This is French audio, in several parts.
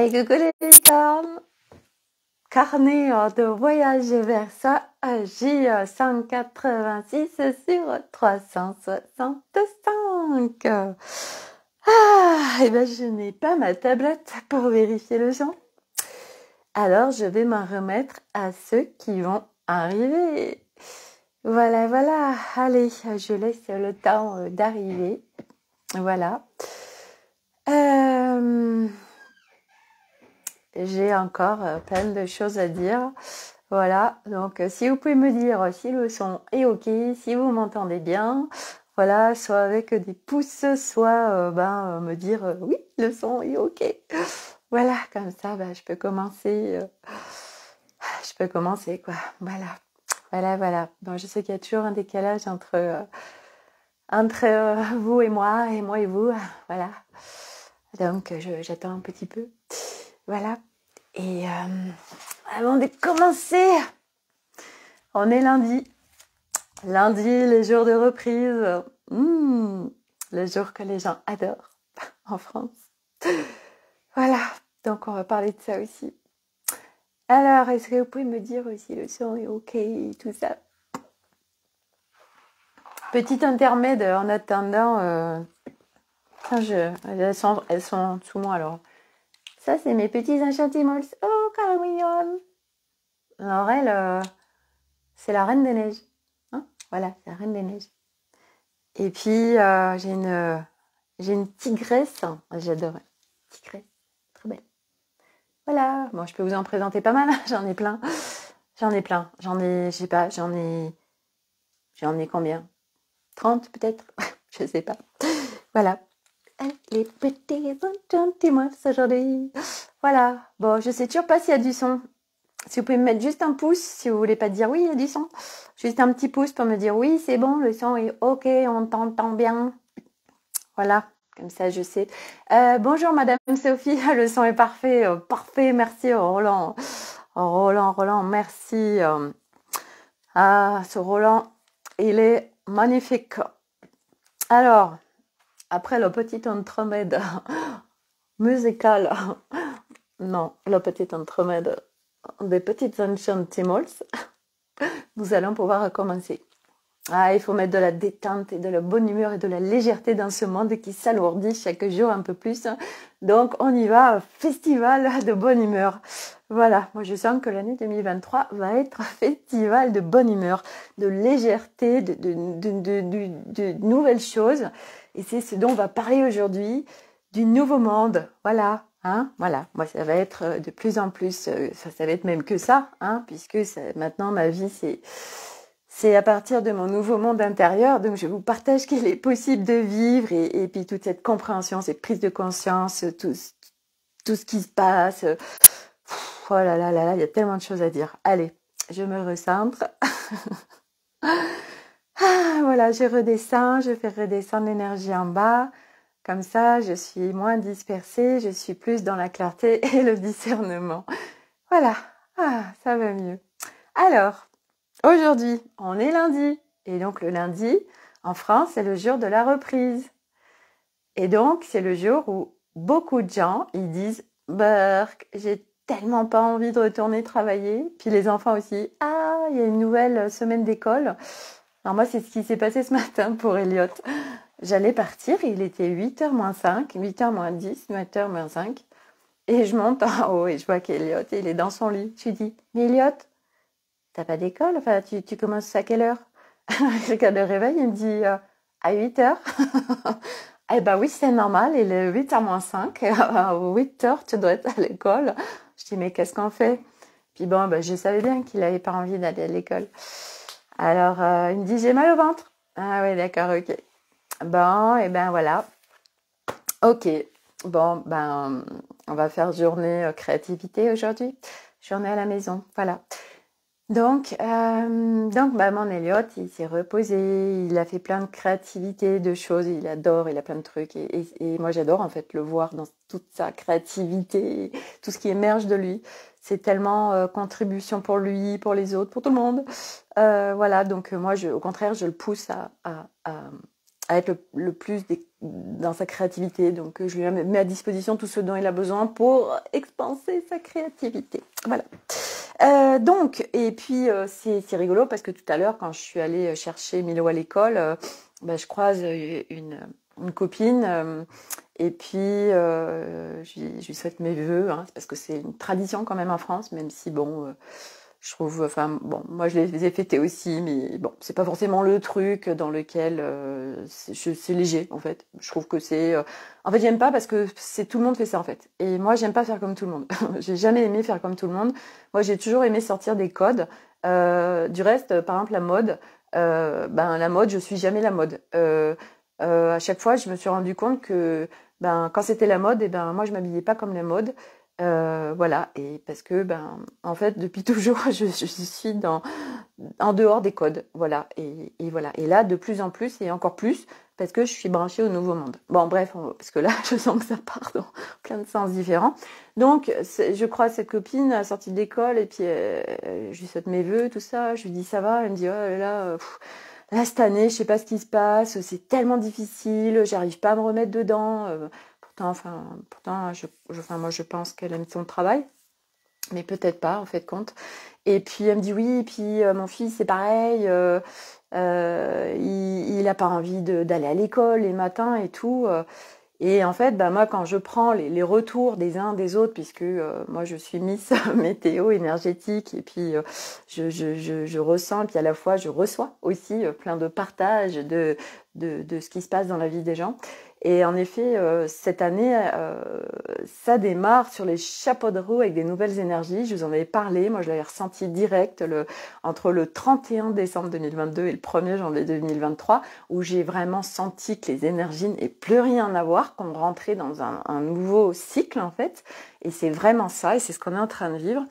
Et coucou les Carnet de voyage vers ça, J186 sur 365. Ah, et eh ben je n'ai pas ma tablette pour vérifier le champ. Alors je vais m'en remettre à ceux qui vont arriver. Voilà, voilà. Allez, je laisse le temps d'arriver. Voilà. Euh, j'ai encore euh, plein de choses à dire. Voilà, donc euh, si vous pouvez me dire si le son est ok, si vous m'entendez bien, voilà, soit avec des pouces, soit euh, ben, me dire oui, le son est ok. Voilà, comme ça, ben, je peux commencer. je peux commencer, quoi. Voilà, voilà, voilà. Bon, je sais qu'il y a toujours un décalage entre, entre vous et moi, et moi et vous. Voilà. Donc, j'attends un petit peu. Voilà. Et euh, avant de commencer, on est lundi. Lundi, les jours de reprise. Hmm, le jour que les gens adorent en France. Voilà, donc on va parler de ça aussi. Alors, est-ce que vous pouvez me dire si le son est OK et tout ça Petit intermède en attendant. Euh, je... elles, sont... elles sont sous moi alors. Ça, c'est mes petits enchantements. Oh, carré Alors, c'est la reine des neiges. Hein. voilà, c'est la reine des neiges. Et puis, euh, j'ai une, j'ai une tigresse. J'adore. Tigresse. Très belle. Voilà. Bon, je peux vous en présenter pas mal. J'en ai plein. J'en ai plein. J'en ai, je sais pas, j'en ai. J'en ai combien 30 peut-être Je sais pas. Voilà les petits mois aujourd'hui. Voilà. Bon, je sais toujours pas s'il y a du son. Si vous pouvez me mettre juste un pouce, si vous voulez pas dire oui, il y a du son. Juste un petit pouce pour me dire oui, c'est bon, le son est ok, on t'entend bien. Voilà. Comme ça, je sais. Euh, bonjour, Madame Sophie. Le son est parfait. Oh, parfait. Merci, oh, Roland. Oh, Roland, Roland, merci. Euh, ah, ce Roland, il est magnifique. Alors, après le petit entremède musical, non, le petit entremède des petites enchantimals, nous allons pouvoir recommencer. Ah, il faut mettre de la détente et de la bonne humeur et de la légèreté dans ce monde qui s'alourdit chaque jour un peu plus. Donc, on y va, festival de bonne humeur. Voilà, moi je sens que l'année 2023 va être un festival de bonne humeur, de légèreté, de nouvelles choses. Et c'est ce dont on va parler aujourd'hui, du nouveau monde. Voilà, hein, voilà. Moi, ça va être euh, de plus en plus, euh, ça, va être même que ça, hein, puisque maintenant, ma vie, c'est, c'est à partir de mon nouveau monde intérieur. Donc, je vous partage qu'il est possible de vivre et, puis toute cette compréhension, cette prise de conscience, tout, tout ce qui se passe. Oh là là là là, il y a tellement de choses à dire. Allez, je me recentre. Ah, voilà, je redescends, je fais redescendre l'énergie en bas. Comme ça, je suis moins dispersée, je suis plus dans la clarté et le discernement. Voilà, ah, ça va mieux. Alors, aujourd'hui, on est lundi. Et donc le lundi, en France, c'est le jour de la reprise. Et donc, c'est le jour où beaucoup de gens, ils disent, Burk, j'ai tellement pas envie de retourner travailler. Puis les enfants aussi, ah, il y a une nouvelle semaine d'école. Alors moi, c'est ce qui s'est passé ce matin pour Elliot. J'allais partir, il était 8h moins 5, 8h moins 10, 9 h moins 5. Et je monte en haut et je vois qu'Eliot, il est dans son lit. Je lui dis, mais Elliot, t'as pas d'école Enfin, tu, commences à quelle heure le cas le réveil, il me dit, euh, à 8h. eh ben oui, c'est normal, il est 8h moins 5. À 8h, tu dois être à l'école. Je dis, mais qu'est-ce qu'on fait Puis bon, ben, je savais bien qu'il n'avait pas envie d'aller à l'école. Alors, il me dit, j'ai mal au ventre. Ah oui, d'accord, ok. Bon, et eh ben voilà. Ok. Bon, ben, on va faire journée euh, créativité aujourd'hui. Journée à la maison, voilà. Donc, euh, donc ben, mon Elliot, il s'est reposé, il a fait plein de créativité, de choses, il adore, il a plein de trucs. et moi, j'adore en fait le voir dans toute sa créativité, tout ce qui émerge de lui c'est tellement euh, contribution pour lui, pour les autres, pour tout le monde. Euh, voilà, donc euh, moi, je, au contraire, je le pousse à, être le, plus dans sa créativité. Donc, je lui mets à disposition tout ce dont il a besoin pour expanser sa créativité. Voilà. donc, et puis, c'est rigolo parce que tout à l'heure, quand je suis allée chercher Milo à l'école, bah, je croise une, une copine et puis, euh, je lui souhaite mes voeux, hein, parce que c'est une tradition quand même en France, même si, bon, euh, je trouve, enfin, bon, moi je les ai fêtés aussi, mais bon, c'est pas forcément le truc dans lequel euh, je c'est léger, en fait. Je trouve que c'est. en fait, j'aime pas parce que c'est tout le monde fait ça, en fait. Et moi, j'aime pas faire comme tout le monde. j'ai jamais aimé faire comme tout le monde. Moi, j'ai toujours aimé sortir des codes. du reste, par exemple, la mode, ben, la mode, je suis jamais la mode. à chaque fois, je me suis rendu compte que ben, quand c'était la mode, et eh ben, moi, je m'habillais pas comme la mode. Euh, voilà, et parce que, ben, en fait, depuis toujours, je, suis dans, en dehors des codes. Voilà, et, voilà. Et là, de plus en plus, et encore plus, parce que je suis branchée au nouveau monde. Bon, bref, parce que là, je sens que ça part dans plein de sens différents. Donc, je crois cette copine sorti de l'école, et puis euh, je lui souhaite mes vœux tout ça. Je lui dis ça va, elle me dit oh là là là ah, cette année, je sais pas ce qui se passe, c'est tellement difficile, j'arrive pas à me remettre dedans. Euh, pourtant, enfin, pourtant, je, moi je pense qu'elle aime son travail, mais peut-être pas en fait compte. Et puis elle me dit oui, et puis euh, mon fils c'est pareil, euh, il, n'a pas envie d'aller à l'école les matins et tout. Et en fait, bah moi, quand je prends les, retours des uns des autres, puisque euh, moi je suis Miss météo énergétique, et puis euh, je, je, je, je, ressens, et puis à la fois je reçois aussi euh, plein de partages de, de, de, ce qui se passe dans la vie des gens. Et en effet, euh, cette année, euh, ça démarre sur les chapeaux de roue avec des nouvelles énergies. Je vous en avais parlé, moi je l'avais ressenti direct le, entre le 31 décembre 2022 et le 1er janvier 2023, où j'ai vraiment senti que les énergies n'aient plus rien à voir, qu'on rentrait dans un, nouveau cycle en fait. Et c'est vraiment ça, et c'est ce qu'on est en train de vivre.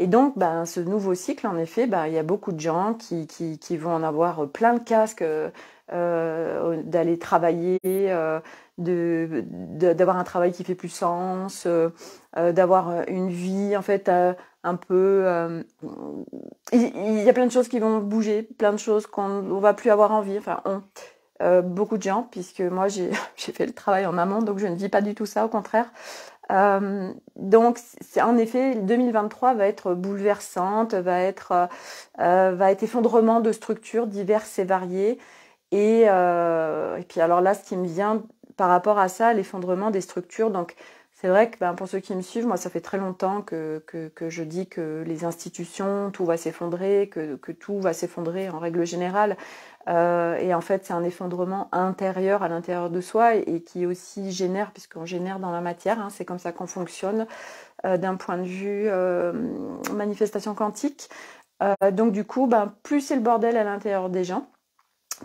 Et donc, ben, ce nouveau cycle, en effet, ben, il y a beaucoup de gens qui, qui, qui vont en avoir plein de casques euh, euh, d'aller travailler, euh, de, d'avoir un travail qui fait plus sens, euh, d'avoir une vie en fait un peu. il y a plein de choses qui vont bouger, plein de choses qu'on ne va plus avoir envie. Enfin, beaucoup de gens, puisque moi j'ai fait le travail en amont, donc je ne vis pas du tout ça, au contraire. donc, c'est en effet, 2023 va être bouleversante, va être, va être effondrement de structures diverses et variées. Euh, et, puis alors là, ce qui me vient par rapport à ça, l'effondrement des structures. Donc c'est vrai que ben, pour ceux qui me suivent, moi ça fait très longtemps que, je dis que les institutions, tout va s'effondrer, que, tout va s'effondrer en règle générale. Euh, et en fait, c'est un effondrement intérieur à l'intérieur de soi et, qui aussi génère, puisqu'on génère dans la matière, hein, c'est comme ça qu'on fonctionne euh, d'un point de vue manifestation quantique. donc du coup, ben, plus c'est le bordel à l'intérieur des gens,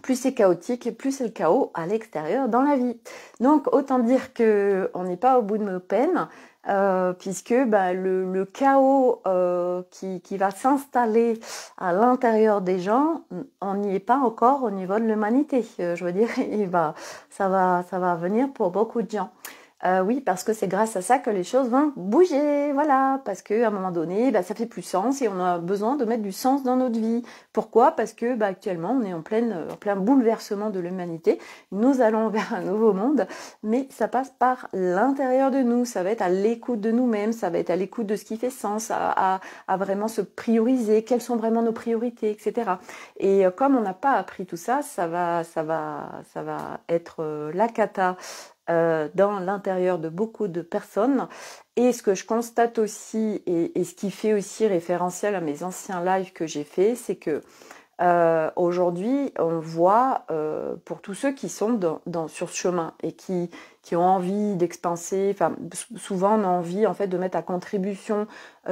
plus c'est chaotique, plus c'est le chaos à l'extérieur dans la vie. Donc autant dire qu'on n'est pas au bout de nos peines, euh, puisque bah, le, chaos euh, qui, qui, va s'installer à l'intérieur des gens, on n'y est pas encore au niveau de l'humanité. Euh, je veux dire, bah, ça va, ça va venir pour beaucoup de gens. Euh, oui, parce que c'est grâce à ça que les choses vont bouger, voilà, parce à un moment donné, bah, ça fait plus sens et on a besoin de mettre du sens dans notre vie. Pourquoi Parce que bah, actuellement, on est en, pleine, euh, en plein bouleversement de l'humanité. Nous allons vers un nouveau monde, mais ça passe par l'intérieur de nous, ça va être à l'écoute de nous-mêmes, ça va être à l'écoute de ce qui fait sens, à, vraiment se prioriser, quelles sont vraiment nos priorités, etc. Et euh, comme on n'a pas appris tout ça, ça va, ça va, ça va être la cata. Euh, dans l'intérieur de beaucoup de personnes. Et ce que je constate aussi, et, ce qui fait aussi référentiel à mes anciens lives que j'ai fait c'est que euh, aujourd'hui, on voit euh, pour tous ceux qui sont sur ce chemin et qui, qui ont envie d'expanser, enfin, souvent on a envie en fait de mettre à contribution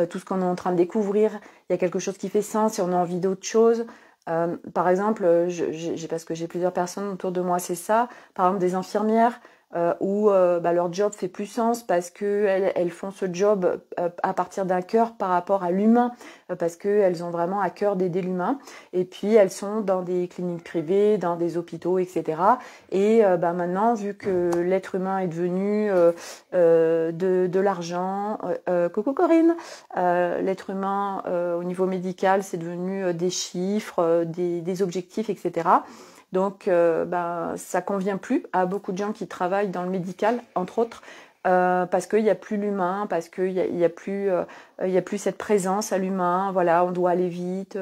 tout ce qu'on est en train de découvrir. Il y a quelque chose qui fait sens et on a envie d'autre chose. par exemple, parce que j'ai plusieurs personnes autour de moi, c'est ça. Par exemple, des infirmières euh, où euh, bah, leur job fait plus sens parce qu'elles elles font ce job euh, à partir d'un cœur par rapport à l'humain, euh, parce qu'elles ont vraiment à cœur d'aider l'humain. Et puis elles sont dans des cliniques privées, dans des hôpitaux, etc. Et bah, maintenant, vu que l'être humain est devenu de, l'argent, Coco Corinne, l'être humain au niveau médical, c'est devenu des chiffres, des objectifs, etc. Donc, euh, ben, ça convient plus à beaucoup de gens qui travaillent dans le médical, entre autres, euh, parce qu'il n'y a plus l'humain, parce qu'il n'y a, euh, y a, plus, cette présence à l'humain. Voilà, on doit aller vite,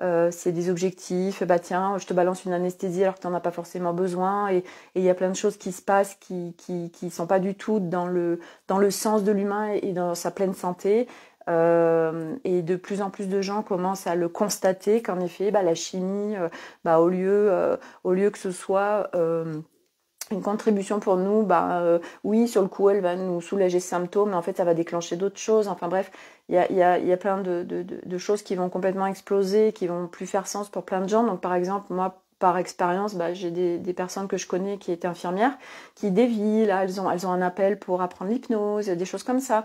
c'est des objectifs. Bah tiens, je te balance une anesthésie alors que tu n'en as pas forcément besoin. Et il y a plein de choses qui se passent qui ne qui, sont pas du tout dans le, dans le sens de l'humain et dans sa pleine santé. Euh, et de plus en plus de gens commencent à le constater qu'en effet, bah, la chimie, euh, bah, au, lieu, euh, au lieu que ce soit une contribution pour nous, bah, oui, sur le coup, elle va nous soulager symptômes, mais en fait, ça va déclencher d'autres choses. Enfin bref, il y a, plein de, de, choses qui vont complètement exploser, qui vont plus faire sens pour plein de gens. Donc par exemple, moi, par expérience, bah, j'ai des, personnes que je connais qui étaient infirmières, qui dévient, elles ont, elles ont un appel pour apprendre l'hypnose, des choses comme ça.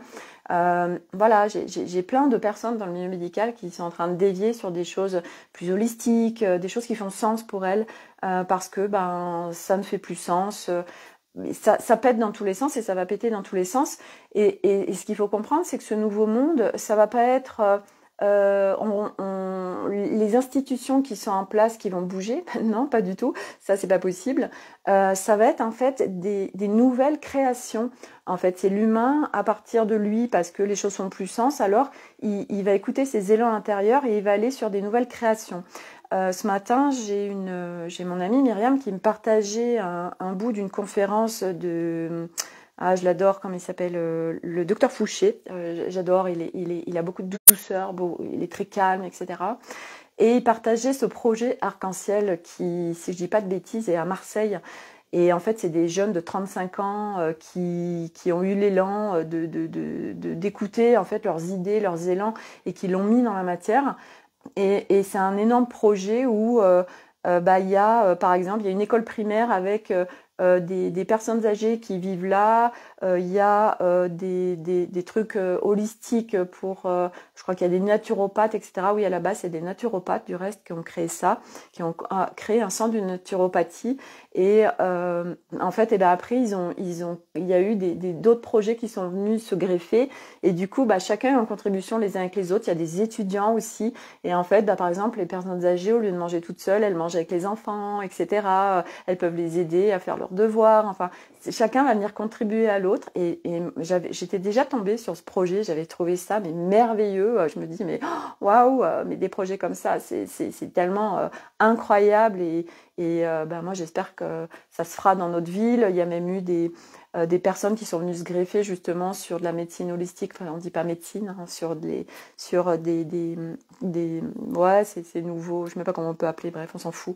Euh, voilà, j'ai plein de personnes dans le milieu médical qui sont en train de dévier sur des choses plus holistiques, euh, des choses qui font sens pour elles, euh, parce que ben ça ne fait plus sens. ça, pète dans tous les sens et ça va péter dans tous les sens. Et, et ce qu'il faut comprendre, c'est que ce nouveau monde, ça va pas être euh, on, les institutions qui sont en place qui vont bouger Non, pas du tout. Ça, c'est pas possible. Euh, ça va être en fait des, nouvelles créations. En fait, c'est l'humain à partir de lui parce que les choses ont plus sens. Alors, il, il va écouter ses élans intérieurs et il va aller sur des nouvelles créations. Euh, ce matin, j'ai une, j'ai mon amie Myriam qui me partageait un bout d'une conférence de ah, je l'adore, comme il s'appelle, euh, le docteur Fouché. Euh, j'adore, il, est, il, est, il, a beaucoup de douceur, beau, il est très calme, etc. Et il partageait ce projet arc-en-ciel qui, si je dis pas de bêtises, est à Marseille. Et en fait, c'est des jeunes de 35 ans euh, qui, qui, ont eu l'élan d'écouter de, de, en fait leurs idées, leurs élans et qui l'ont mis dans la matière. Et, et c'est un énorme projet où bah, il y a, par exemple, il y a une école primaire avec euh, des, des, personnes âgées qui vivent là. Euh, il y a euh, des, des, des, trucs holistiques pour, je crois qu'il y a des naturopathes, etc. Oui, à la base, c'est des naturopathes du reste qui ont créé ça, qui ont ah, créé un centre de naturopathie. Et en fait, et ben après, ils ont, ils ont, il y a eu d'autres projets qui sont venus se greffer. Et du coup, bah, chacun est en contribution les uns avec les autres. Il y a des étudiants aussi. Et en fait, bah, par exemple, les personnes âgées, au lieu de manger toutes seules, elles mangent avec les enfants, etc. Elles peuvent les aider à faire leur devoir devoirs. Enfin, chacun va venir contribuer à l'autre. Et, j'étais déjà tombée sur ce projet. J'avais trouvé ça mais merveilleux. Euh, je me dis mais oh, waouh, euh, mais des projets comme ça, c'est tellement euh, incroyable et, et euh, ben, moi, j'espère que ça se fera dans notre ville. Il y a même eu des, euh, des personnes qui sont venues se greffer justement sur de la médecine holistique, enfin on dit pas médecine, hein, sur des sur des, des, des ouais c'est nouveau, je sais pas comment on peut appeler, bref on s'en fout.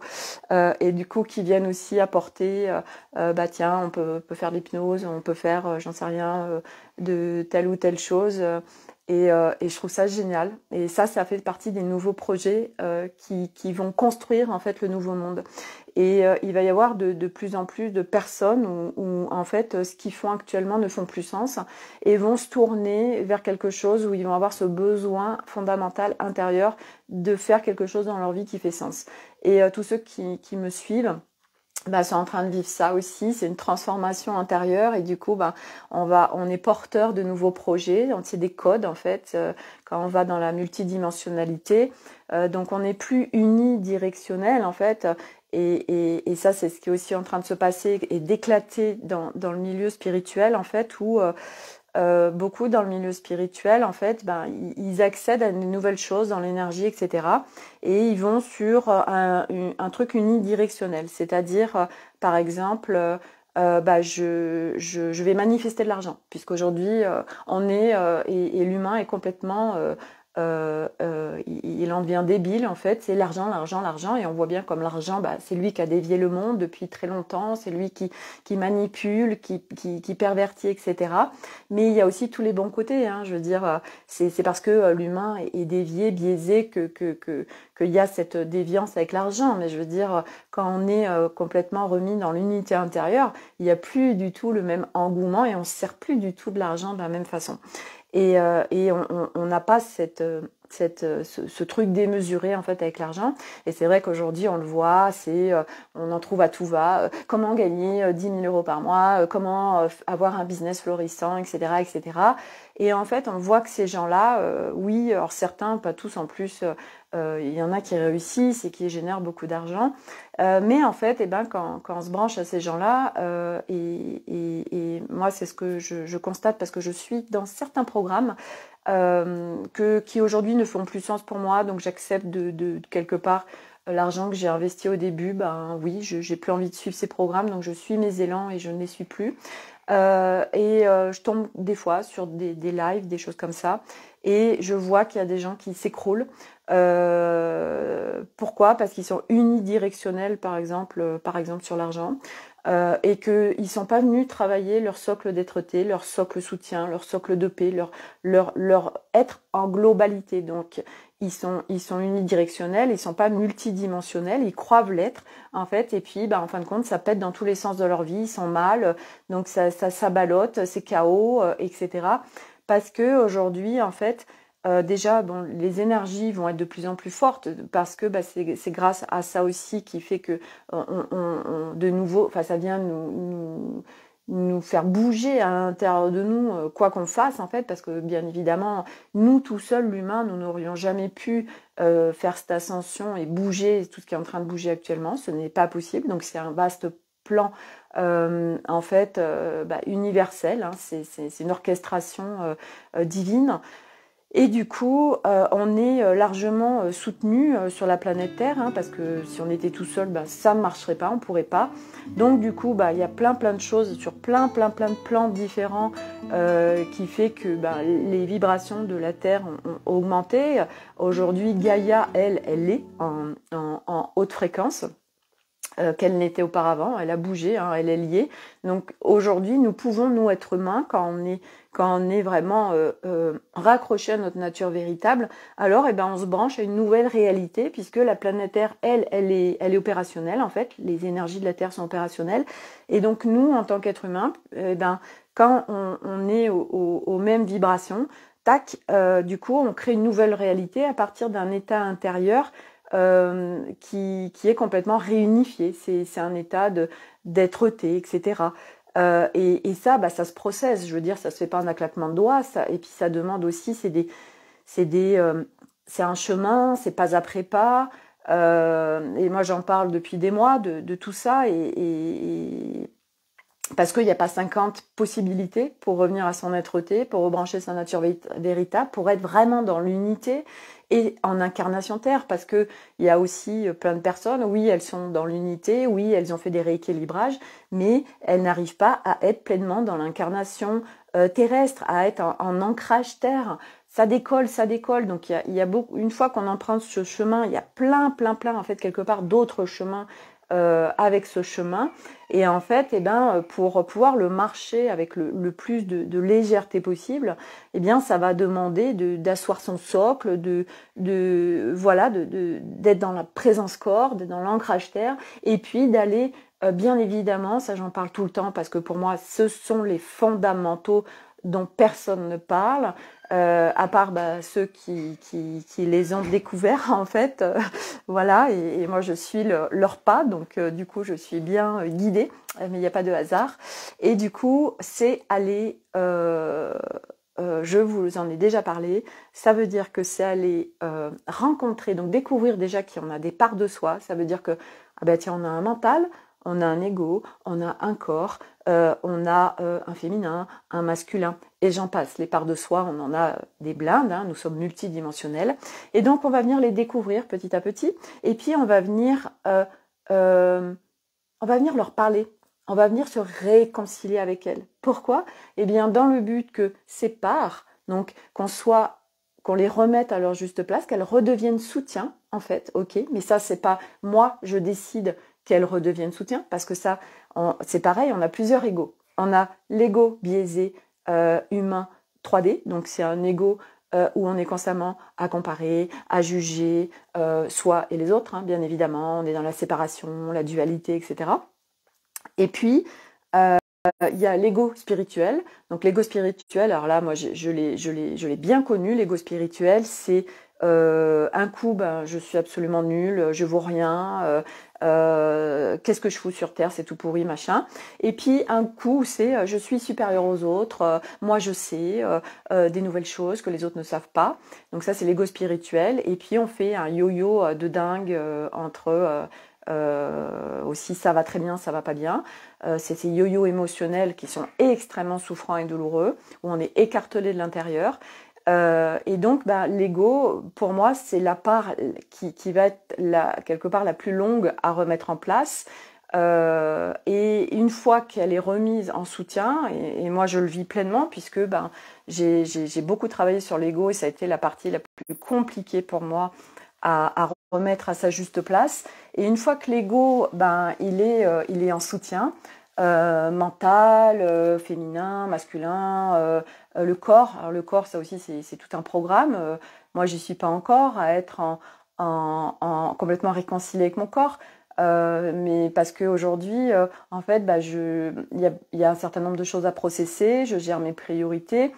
Euh, et du coup qui viennent aussi apporter, bah tiens on peut, peut faire l'hypnose, on peut faire j'en sais rien de telle ou telle chose euh, et, je trouve ça génial. Et ça, ça fait partie des nouveaux projets euh, qui, vont construire en fait le nouveau monde. Et euh, il va y avoir de, plus en plus de personnes où, en fait ce qu'ils font actuellement ne font plus sens et vont se tourner vers quelque chose où ils vont avoir ce besoin fondamental intérieur de faire quelque chose dans leur vie qui fait sens. Et tous ceux qui me suivent, ben bah, sont en train de vivre ça aussi, c'est une transformation intérieure et du coup ben on, va, on est porteur de nouveaux projets, c'est des codes en fait euh, quand on va dans la multidimensionnalité, euh, donc on n'est plus unidirectionnel en fait et, et, et ça c'est ce qui est aussi en train de se passer et d'éclater dans, dans, le milieu spirituel en fait où euh, euh, beaucoup dans le milieu spirituel, en fait, ben, ils accèdent à de nouvelles choses dans l'énergie, etc. Et ils vont sur euh, un, truc unidirectionnel, c'est-à-dire, euh, par exemple, bah, je, je, je, vais manifester de l'argent, puisqu'aujourd'hui, aujourd'hui on est, et, et l'humain est complètement euh, euh, il en devient débile en fait, c'est l'argent, l'argent, l'argent, et on voit bien comme l'argent, bah, c'est lui qui a dévié le monde depuis très longtemps, c'est lui qui, manipule, qui, pervertit, etc. Mais il y a aussi tous les bons côtés, hein, je veux dire, euh, c'est parce que l'humain est dévié, biaisé, que qu'il que, y a cette déviance avec l'argent, mais je veux dire, quand on est complètement remis dans l'unité intérieure, il n'y a plus du tout le même engouement et on ne sert plus du tout de l'argent de la même façon. Et, euh, et on n'a pas cette euh, euh, ce, truc démesuré en fait avec l'argent. Et c'est vrai qu'aujourd'hui on le voit, c'est euh, on en trouve à tout va. Euh, comment gagner 10 000 euros par mois Comment avoir un business florissant, etc., etc. Et en fait, on voit que ces gens-là, oui, alors certains, pas tous en plus, il y en a qui réussissent et qui génèrent beaucoup d'argent. mais en fait, et eh ben, quand, quand, on se branche à ces gens-là, et, moi, c'est ce que je, constate parce que je suis dans certains programmes, euh, que, qui aujourd'hui ne font plus sens pour moi. Donc j'accepte de, quelque part euh, l'argent que j'ai investi au début. Ben oui, j'ai plus envie de suivre ces programmes, donc je suis mes élans et je ne les suis plus. Euh, et je tombe des fois sur des, lives, des choses comme ça, et je vois qu'il y a des gens qui s'écroulent. pourquoi Parce qu'ils sont unidirectionnels, par exemple, par exemple sur l'argent. Euh, et qu'ils ne sont pas venus travailler leur socle dêtre leur socle soutien, leur socle de paix, leur, être en globalité. Donc, ils sont, ils sont unidirectionnels, ils sont pas multidimensionnels, ils croivent l'être, en fait, et puis, bah, en fin de compte, ça pète dans tous les sens de leur vie, ils sont mal, donc ça, ça, c'est chaos, euh, etc. Parce que aujourd'hui, en fait, euh, déjà, bon, les énergies vont être de plus en plus fortes parce que bah, c'est grâce à ça aussi qui fait que euh, de nouveau, enfin, ça vient nous, faire bouger à l'intérieur de nous, euh, quoi qu'on fasse en fait, parce que bien évidemment, nous tout seuls, l'humain, nous n'aurions jamais pu faire cette ascension et bouger tout ce qui est en train de bouger actuellement. Ce n'est pas possible. Donc c'est un vaste plan en fait bah, universel. Hein. c'est une orchestration divine. Et du coup, euh, on est euh, largement euh, soutenu sur la planète Terre, hein, parce que si on était tout seul, ben, ça ne marcherait pas, on ne pourrait pas. Donc du coup, bah, il y a plein plein de choses sur plein plein plein de plans différents qui fait que bah, les vibrations de la Terre ont, augmenté. Aujourd'hui, Gaïa, elle, elle est en, en haute fréquence. Euh, qu'elle n'était auparavant. Elle a bougé, hein, elle est liée. Donc aujourd'hui, nous pouvons nous être humains quand on est quand on est vraiment euh, euh raccroché à notre nature véritable. Alors, eh ben, on se branche à une nouvelle réalité puisque la planète Terre, elle, elle est, elle est opérationnelle en fait. Les énergies de la Terre sont opérationnelles et donc nous, en tant qu'êtres humains, eh ben, quand on, est aux mêmes vibrations, tac, euh, du coup, on crée une nouvelle réalité à partir d'un état intérieur euh, qui, qui, est complètement réunifié. C'est un état d'être-té, etc. Euh, et, et, ça, bah, ça se processe. Je veux dire, ça se fait pas en un claquement de doigts. Ça, et puis ça demande aussi, c'est des, c'est des, euh, c'est un chemin, c'est pas après pas. et moi, j'en parle depuis des mois de, de tout ça. Et, parce qu'il n'y a pas 50 possibilités pour revenir à son être-té, pour rebrancher sa nature véritable, pour être vraiment dans l'unité et en incarnation terre, parce que il y a aussi euh, plein de personnes, oui, elles sont dans l'unité, oui, elles ont fait des rééquilibrages, mais elles n'arrivent pas à être pleinement dans l'incarnation euh, terrestre, à être en, ancrage terre. Ça décolle, ça décolle. Donc il y a, beaucoup. Une fois qu'on emprunte ce chemin, il y a plein, plein, plein en fait quelque part d'autres chemins euh, avec ce chemin. Et en fait, eh ben, euh, pour pouvoir le marcher avec le, plus de, légèreté possible, eh bien, ça va demander d'asseoir son socle, de, de voilà, d'être dans la présence corps, dans l'ancrage terre, et puis d'aller euh, bien évidemment, ça j'en parle tout le temps parce que pour moi, ce sont les fondamentaux dont personne ne parle, euh, à part bah, ceux qui, qui, les ont découverts en fait. Euh, voilà, et, moi je suis leur pas, donc euh, du coup je suis bien guidée, mais il n'y a pas de hasard. Et du coup, c'est aller, je vous en ai déjà parlé, ça veut dire que c'est aller rencontrer, donc découvrir déjà qu'il y en a des parts de soi, ça veut dire que, ah ben, tiens, on a un mental, on a un ego, on a un corps, euh, on a euh, un féminin, un masculin, et j'en passe. Les parts de soi, on en a euh, des blindes, hein. nous sommes multidimensionnels. Et donc, on va venir les découvrir petit à petit, et puis on va venir, on va venir leur parler. On va venir se réconcilier avec elles. Pourquoi Eh bien, dans le but que ces parts, donc qu'on soit qu'on les remette à leur juste place, qu'elles redeviennent soutien, en fait, ok, mais ça, c'est pas moi, je décide qu'elle redevienne soutien, parce que ça, c'est pareil, on a plusieurs égaux. On a l'ego biaisé euh, humain 3D, donc c'est un ego euh, où on est constamment à comparer, à juger euh, soi et les autres, hein, bien évidemment, on est dans la séparation, la dualité, etc. Et puis, il y a l'ego spirituel. Donc l'ego spirituel, alors là, moi, je, je l'ai bien connu, l'ego spirituel, c'est euh, un coup, ben, je suis absolument nulle, je vaux rien, euh, euh, qu'est-ce que je fous sur Terre, c'est tout pourri, machin. Et puis un coup, c'est je suis supérieur aux autres, moi je sais des nouvelles choses que les autres ne savent pas. Donc ça, c'est l'ego spirituel. Et puis on fait un yo-yo de dingue entre... aussi ça va très bien, ça va pas bien. c'est ces yo yos émotionnels qui sont extrêmement souffrants et douloureux, où on est écartelé de l'intérieur. Euh, et donc, bah, l'ego, pour moi, c'est la part qui, va être la, quelque part la plus longue à remettre en place. Euh, et une fois qu'elle est remise en soutien, et, moi je le vis pleinement puisque ben, j'ai, beaucoup travaillé sur l'ego et ça a été la partie la plus compliquée pour moi à, remettre à sa juste place. Et une fois que l'ego, ben, il, est, euh, il est en soutien, mental, féminin, masculin, euh, le corps, le corps, ça aussi, c'est tout un programme. Euh, moi, je n'y suis pas encore à être en, complètement réconcilié avec mon corps. Euh, mais parce qu'aujourd'hui, en fait, bah, il y, a, un certain nombre de choses à processer, je gère mes priorités.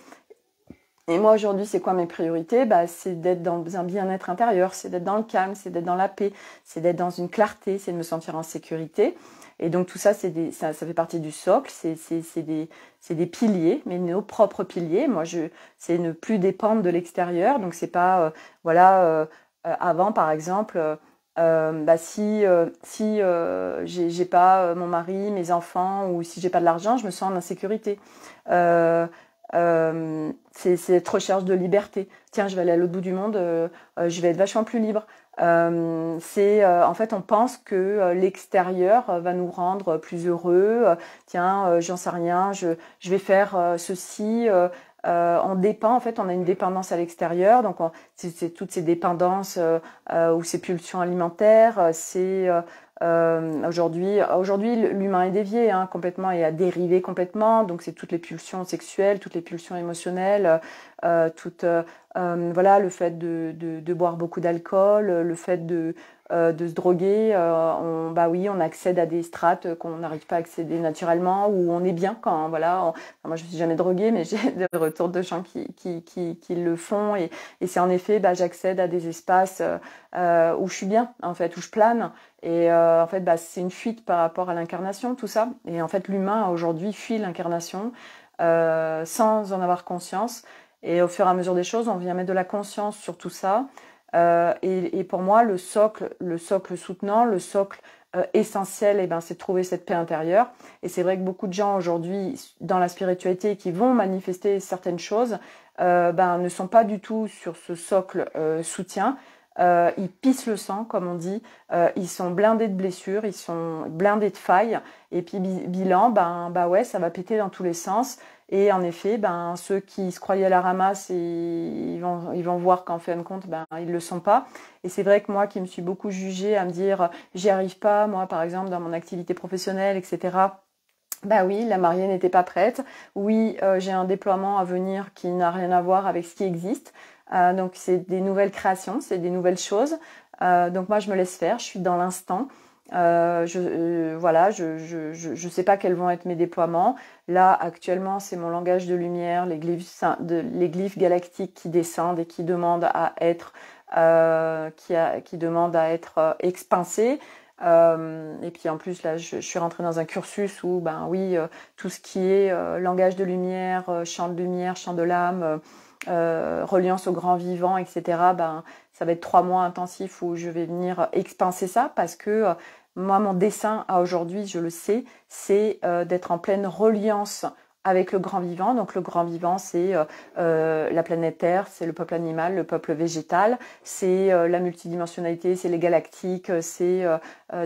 Et moi, aujourd'hui, c'est quoi mes priorités bah, C'est d'être dans un bien-être intérieur, c'est d'être dans le calme, c'est d'être dans la paix, c'est d'être dans une clarté, c'est de me sentir en sécurité. Et donc tout ça, des, ça, fait partie du socle, c'est des, piliers, mais nos propres piliers. Moi, je c'est ne plus dépendre de l'extérieur. Donc c'est pas, euh, voilà, euh, euh, avant par exemple, bah, si si j'ai pas mon mari, mes enfants, ou si j'ai pas de l'argent, je me sens en insécurité euh, c'est cette recherche de liberté. Tiens, je vais aller à l'autre bout du monde, euh, euh, je vais être vachement plus libre. Euh, c'est en fait on pense que l'extérieur va nous rendre plus heureux. tiens, j'en sais rien, je, je vais faire ceci, euh, on dépend en fait, on a une dépendance à l'extérieur, donc c'est toutes ces dépendances euh, euh, ou ces pulsions alimentaires, c'est aujourd'hui, aujourd'hui l'humain est dévié hein, complètement et a dérivé complètement. Donc c'est toutes les pulsions sexuelles, toutes les pulsions émotionnelles, euh, voilà le fait de, de boire beaucoup d'alcool, le fait de euh, de se droguer, euh, on, bah oui, on accède à des strates qu'on n'arrive pas à accéder naturellement, où on est bien quand, hein, voilà, moi je ne suis jamais droguée, mais j'ai des retours de gens qui, qui, qui, qui le font, et, c'est en effet, bah, j'accède à des espaces euh, où je suis bien, en fait, où je plane, et en fait, bah, c'est une fuite par rapport à l'incarnation, tout ça, et en fait, l'humain aujourd'hui fuit l'incarnation sans en avoir conscience, et au fur et à mesure des choses, on vient mettre de la conscience sur tout ça. Euh, et, pour moi, le socle, le socle soutenant, le socle euh, essentiel, eh ben, c'est de trouver cette paix intérieure. Et c'est vrai que beaucoup de gens aujourd'hui dans la spiritualité qui vont manifester certaines choses, euh, ben, ne sont pas du tout sur ce socle soutien. ils pissent le sang, comme on dit. ils sont blindés de blessures, ils sont blindés de failles. Et puis bilan, ben, ben, ouais, ça va péter dans tous les sens. Et en effet, ben, ceux qui se croyaient à la ramasse, ils vont, ils vont voir qu'en fin de compte, ben, ils ne le sont pas. Et c'est vrai que moi qui me suis beaucoup jugée à me dire, j'y arrive pas, moi par exemple, dans mon activité professionnelle, etc. Ben oui, la mariée n'était pas prête. Oui, euh, j'ai un déploiement à venir qui n'a rien à voir avec ce qui existe. Euh, donc c'est des nouvelles créations, c'est des nouvelles choses. Euh, donc moi je me laisse faire, je suis dans l'instant. Euh, je, euh, voilà, je ne sais pas quels vont être mes déploiements. Là, actuellement, c'est mon langage de lumière, les glyphes, galactiques qui descendent et qui demandent à être, euh, qui, qui demandent à être expincés. et puis en plus, là, je, suis rentrée dans un cursus où, ben oui, tout ce qui est langage de lumière, champ de lumière, champ de l'âme, reliance au grand vivant, etc., ben, ça va être trois mois intensifs où je vais venir expanser ça parce que moi, mon dessin à aujourd'hui, je le sais, c'est euh, d'être en pleine reliance avec le grand vivant. Donc le grand vivant, c'est euh, euh, la planète Terre, c'est le peuple animal, le peuple végétal, c'est la multidimensionnalité, c'est les galactiques, c'est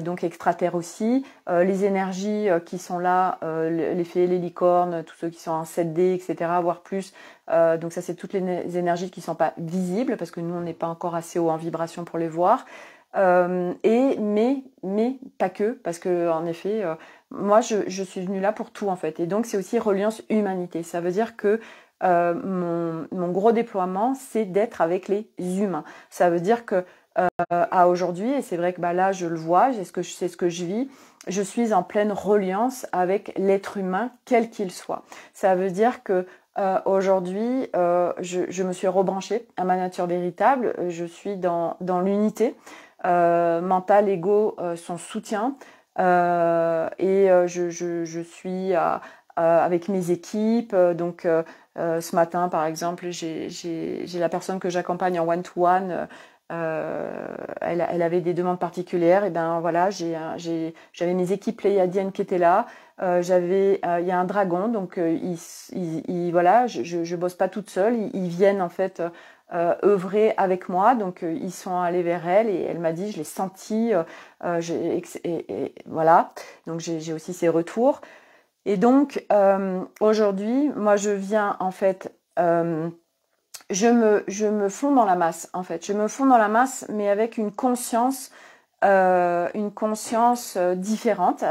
donc extraterre aussi, les énergies qui sont là, les fées, les licornes, tous ceux qui sont en 7D, etc., voire plus. donc ça, c'est toutes les énergies qui ne sont pas visibles parce que nous, on n'est pas encore assez haut en vibration pour les voir. Euh, et mais mais pas que parce que en effet euh, moi je, je, suis venue là pour tout en fait et donc c'est aussi reliance humanité ça veut dire que euh, mon, mon, gros déploiement c'est d'être avec les humains ça veut dire que à aujourd'hui et c'est vrai que bah là je le vois c'est ce que c'est ce que je vis je suis en pleine reliance avec l'être humain quel qu'il soit ça veut dire que Aujourd'hui, je, je, me suis rebranchée à ma nature véritable. Je suis dans, dans l'unité. Euh, mental, ego, euh, son soutien. Euh, et je, suis avec mes équipes. donc, ce matin, par exemple, j'ai la personne que j'accompagne en one-to-one. elle, avait des demandes particulières. Et ben voilà, j'avais mes équipes pléiadiennes qui étaient là. j'avais, il y a un dragon, donc voilà, je, je, bosse pas toute seule. ils viennent en fait euh, œuvrer avec moi. Donc euh, ils sont allés vers elle et elle m'a dit je l'ai senti. Euh, et, et, voilà. Donc j'ai aussi ces retours. Et donc aujourd'hui, moi je viens en fait. je me, je me fonds dans la masse en fait. Je me fonds dans la masse, mais avec une conscience, une conscience différente,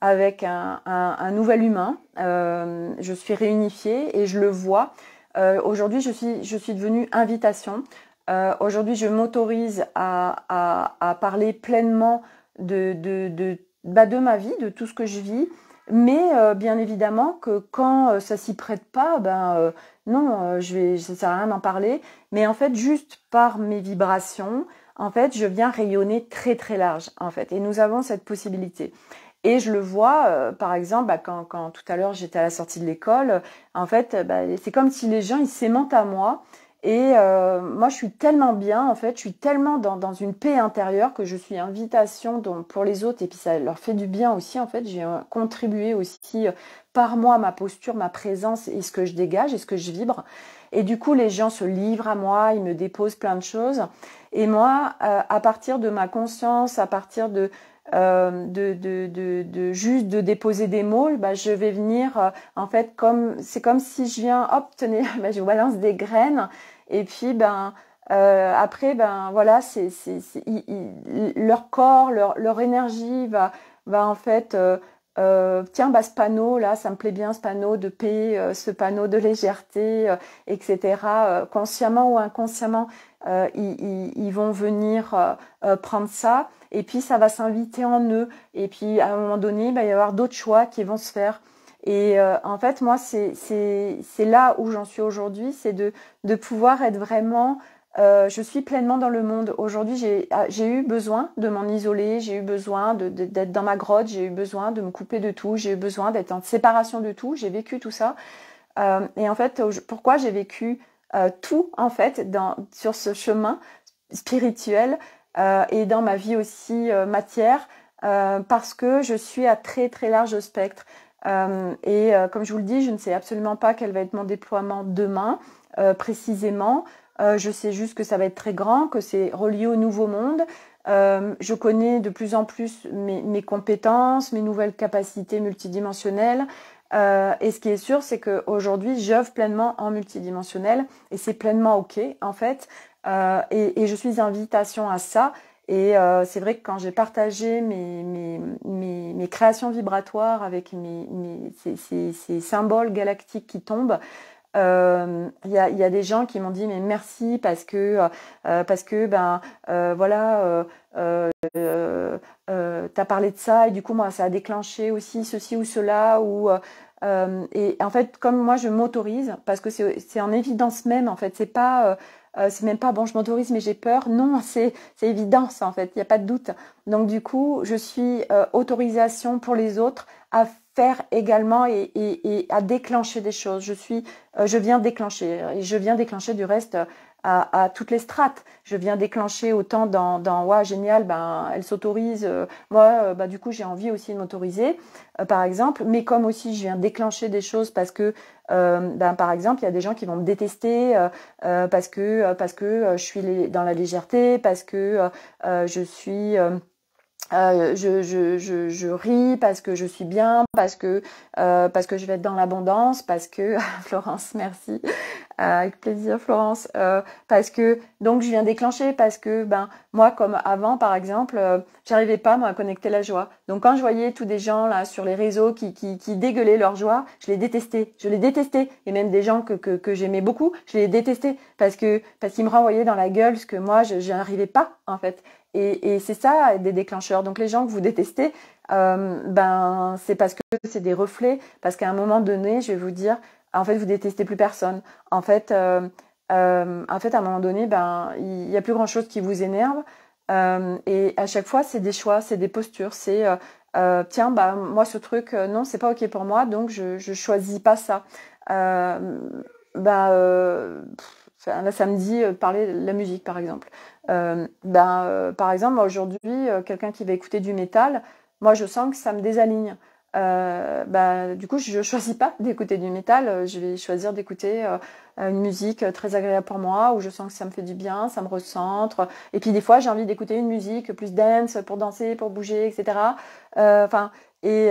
avec un, un, nouvel humain. je suis réunifiée et je le vois euh, aujourd'hui, je suis, je suis devenue invitation. Euh, aujourd'hui, je m'autorise à, à, parler pleinement de, de, de, bah, de ma vie, de tout ce que je vis. Mais euh, bien évidemment que quand ça s'y prête pas, ben non, je vais, ça sert à rien d'en parler. Mais en fait, juste par mes vibrations, en fait, je viens rayonner très très large, en fait. Et nous avons cette possibilité. Et je le vois, euh, par exemple, bah, quand, tout à l'heure j'étais à la sortie de l'école, euh, en fait, bah, c'est comme si les gens, ils s'aimantent à moi. Et euh, moi, je suis tellement bien, en fait, je suis tellement dans, une paix intérieure que je suis invitation pour les autres. Et puis, ça leur fait du bien aussi, en fait. J'ai contribué aussi par moi, ma posture, ma présence et ce que je dégage et ce que je vibre. Et du coup, les gens se livrent à moi, ils me déposent plein de choses. Et moi, à partir de ma conscience, à partir de, euh, de, de, de, de, juste de déposer des mots bah, je vais venir euh, en fait comme c'est comme si je viens obtenir bah, je balance des graines et puis ben euh, après ben voilà c'est leur corps leur, leur énergie va va en fait euh, euh, tiens bah ce panneau là ça me plaît bien ce panneau de paix ce panneau de légèreté etc consciemment ou inconsciemment ils, ils, vont venir prendre ça et puis ça va s'inviter en eux, et puis à un moment donné, il va y avoir d'autres choix qui vont se faire. Et euh, en fait, moi, c'est là où j'en suis aujourd'hui, c'est de, de, pouvoir être vraiment... Euh, je suis pleinement dans le monde. Aujourd'hui, ah, j'ai eu besoin de m'en isoler, j'ai eu besoin d'être dans ma grotte, j'ai eu besoin de me couper de tout, j'ai eu besoin d'être en séparation de tout, j'ai vécu tout ça. Euh, et en fait, pourquoi j'ai vécu tout, en fait, dans, sur ce chemin spirituel, euh, et dans ma vie aussi euh, matière euh, parce que je suis à très très large spectre. et comme je vous le dis, je ne sais absolument pas quel va être mon déploiement demain précisément. je sais juste que ça va être très grand, que c'est relié au nouveau monde. je connais de plus en plus mes, compétences, mes nouvelles capacités multidimensionnelles. et ce qui est sûr, c'est qu'aujourd'hui, j'œuvre pleinement en multidimensionnel et c'est pleinement OK en fait. Euh, et, je suis invitation à ça. Et euh, c'est vrai que quand j'ai partagé mes, mes, mes, créations vibratoires avec ces, ces, ces, symboles galactiques qui tombent, euh, il y, a, y, a, des gens qui m'ont dit mais merci parce que parce que ben voilà t'as parlé de ça et du coup moi ça a déclenché aussi ceci ou cela ou et en fait comme moi je m'autorise parce que c'est en évidence même en fait c'est pas euh, c'est même pas bon, je m'autorise mais j'ai peur. Non, c'est évident ça en fait, il n'y a pas de doute. Donc du coup, je suis euh, autorisation pour les autres à faire également et, à déclencher des choses. Je suis, euh, je viens déclencher et je viens déclencher du reste à, toutes les strates. Je viens déclencher autant dans, dans génial, ben, elle s'autorise, euh, moi, euh, ben, du coup, j'ai envie aussi de m'autoriser, euh, par exemple. Mais comme aussi, je viens déclencher des choses parce que, ben, par exemple, il y a des gens qui vont me détester parce que, parce que je suis dans la légèreté, parce que je suis... je, ris parce que je suis bien, parce que, parce que je vais être dans l'abondance, parce que, Florence, merci, euh, avec plaisir Florence, euh, parce que donc je viens déclencher parce que ben moi comme avant par exemple, euh, j'arrivais pas à à connecter la joie. Donc quand je voyais tous des gens là sur les réseaux qui, qui, dégueulaient leur joie, je les détestais, je les détestais et même des gens que, que, j'aimais beaucoup, je les détestais parce que parce qu'ils me renvoyaient dans la gueule ce que moi je n'arrivais pas en fait. Et, et c'est ça des déclencheurs. Donc les gens que vous détestez, ben c'est parce que c'est des reflets, parce qu'à un moment donné, je vais vous dire, ah, en fait, vous détestez plus personne. En fait, euh, euh, en fait, à un moment donné, ben, il n'y a plus grand chose qui vous énerve. Euh, et à chaque fois, c'est des choix, c'est des postures, c'est tiens, bah, moi ce truc, non, c'est pas ok pour moi, donc je, ne choisis pas ça. ben, là, samedi, parler de la musique, par exemple. ben, par exemple, aujourd'hui, quelqu'un qui va écouter du métal, moi, je sens que ça me désaligne. Euh, bah, du coup, je ne choisis pas d'écouter du métal. Euh, je vais choisir d'écouter euh, une musique très agréable pour moi, où je sens que ça me fait du bien, ça me recentre. Et puis des fois, j'ai envie d'écouter une musique plus dance pour danser, pour bouger, etc. Enfin, et,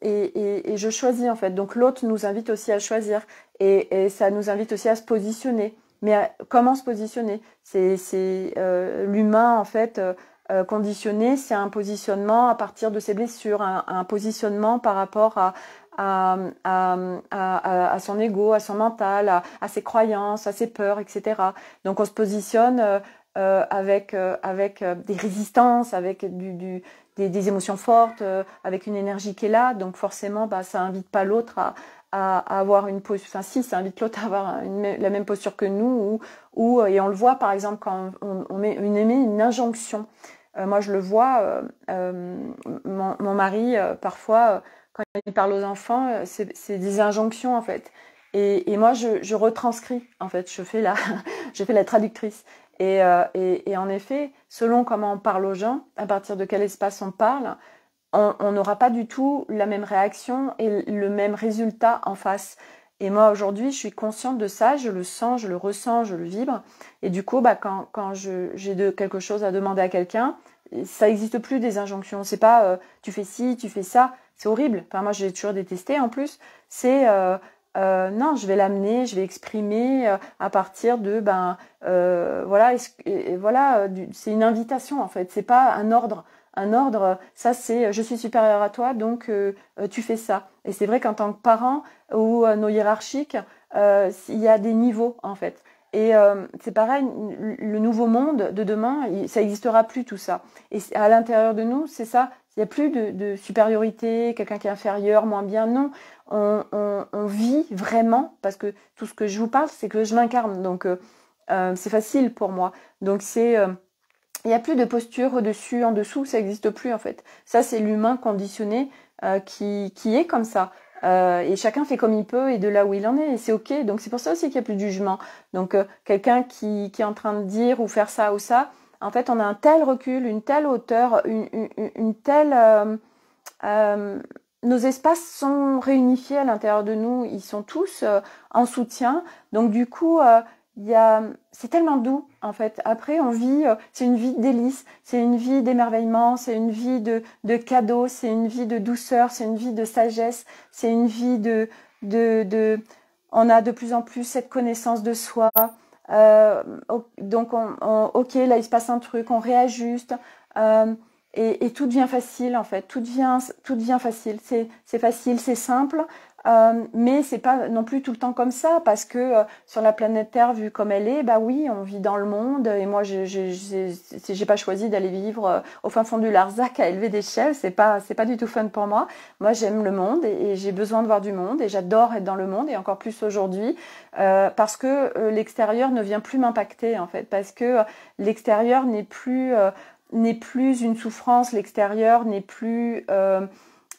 et, et, je choisis en fait. Donc l'autre nous invite aussi à choisir, et, ça nous invite aussi à se positionner. Mais comment se positionner C'est l'humain en fait conditionner, euh, conditionné, c'est un positionnement à partir de ses blessures, un, positionnement par rapport à, à, son ego, à son mental, à, ses croyances, à ses peurs, etc. Donc on se positionne euh, euh, avec, avec des résistances, avec du, des, émotions fortes, avec une énergie qui est là. Donc forcément, bah, ça invite pas l'autre à, avoir une posture, enfin si, ça invite l'autre à avoir la même posture que nous, ou, et on le voit par exemple quand on, on met une, une injonction euh, moi, je le vois, euh, euh, mon, mari, parfois, quand il parle aux enfants, c'est des injonctions, en fait. Et, moi, je, retranscris, en fait, je fais la, je fais la traductrice. et, en effet, selon comment on parle aux gens, à partir de quel espace on parle, on n'aura pas du tout la même réaction et le même résultat en face. Et moi, aujourd'hui, je suis consciente de ça, je le sens, je le ressens, je le vibre. Et du coup, bah, quand, quand j'ai quelque chose à demander à quelqu'un, ça n'existe plus des injonctions. C'est pas euh, tu fais ci, tu fais ça. C'est horrible. Enfin, moi, j'ai toujours détesté en plus. C'est euh, euh, non, je vais l'amener, je vais exprimer euh, à partir de ben euh, voilà, voilà, c'est une invitation en fait, c'est pas un ordre. Un ordre, ça c'est je suis supérieur à toi, donc tu fais ça. Et c'est vrai qu'en tant que parent ou nos hiérarchiques, il y a des niveaux en fait. Et c'est pareil, le nouveau monde de demain, ça n'existera plus tout ça. Et à l'intérieur de nous, c'est ça, il n'y a plus de supériorité, quelqu'un qui est inférieur, moins bien, non on, vit vraiment, parce que tout ce que je vous parle, c'est que je m'incarne, donc euh, euh, c'est facile pour moi. Donc c'est... Euh, il n'y a plus de posture au-dessus, en dessous, ça n'existe plus en fait. Ça, c'est l'humain conditionné qui, est comme ça. et chacun fait comme il peut et de là où il en est, et c'est ok. Donc c'est pour ça aussi qu'il n'y a plus de jugement. Donc quelqu'un qui, est en train de dire ou faire ça ou ça, en fait, on a un tel recul, une telle hauteur, une telle nos espaces sont réunifiés à l'intérieur de nous, ils sont tous euh, en soutien. Donc du coup, euh, y a... c'est tellement doux en fait. Après, on vit, euh, c'est une vie de délice, c'est une vie d'émerveillement, c'est une vie de, de cadeaux, c'est une vie de douceur, c'est une vie de sagesse, c'est une vie de, de, de... On a de plus en plus cette connaissance de soi. Euh, donc, on, on, ok, là il se passe un truc, on réajuste. Et, tout devient facile en fait, tout devient, tout devient facile. C'est facile, c'est simple, euh, mais c'est pas non plus tout le temps comme ça parce que euh, sur la planète Terre, vue comme elle est, bah oui, on vit dans le monde et moi, j'ai pas choisi d'aller vivre euh, au fin fond du Larzac à élever des chèvres, c'est pas c'est pas du tout fun pour moi. Moi, j'aime le monde et j'ai besoin de voir du monde et j'adore être dans le monde et encore plus aujourd'hui euh, parce que l'extérieur ne vient plus m'impacter en fait parce que l'extérieur n'est plus n'est plus une souffrance, l'extérieur n'est plus, euh,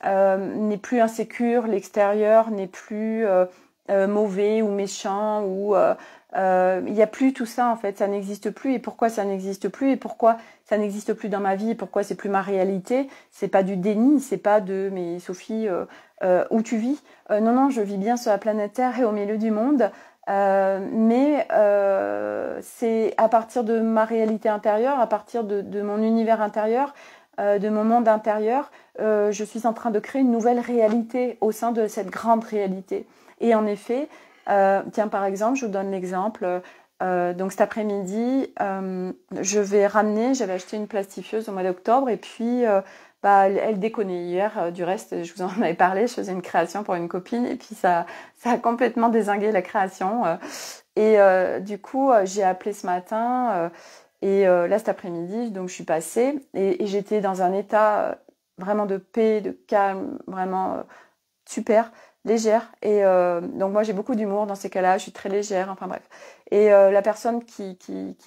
euh n'est plus insécure, l'extérieur n'est plus euh, euh, mauvais ou méchant ou il n'y a plus tout ça en fait, ça n'existe plus et pourquoi ça n'existe plus et pourquoi ça n'existe plus dans ma vie, et pourquoi c'est plus ma réalité, c'est pas du déni, c'est pas de mais Sophie où tu vis, non non je vis bien sur la planète Terre et au milieu du monde, euh, mais euh, c'est à partir de ma réalité intérieure, à partir de, de mon univers intérieur, euh, de mon monde intérieur, euh, je suis en train de créer une nouvelle réalité au sein de cette grande réalité. Et en effet, euh, tiens par exemple, je vous donne l'exemple. donc cet après-midi, je vais ramener, j'avais acheté une plastifieuse au mois d'octobre et puis bah, elle déconnait hier. Euh, du reste, je vous en avais parlé, je faisais une création pour une copine et puis ça, ça a complètement désingué la création. Euh. Et euh, du coup, j'ai appelé ce matin et là cet après-midi, donc je suis passée et, j'étais dans un état vraiment de paix, de calme, vraiment super légère. Et donc moi j'ai beaucoup d'humour dans ces cas-là, je suis très légère, enfin bref. Et la personne qui,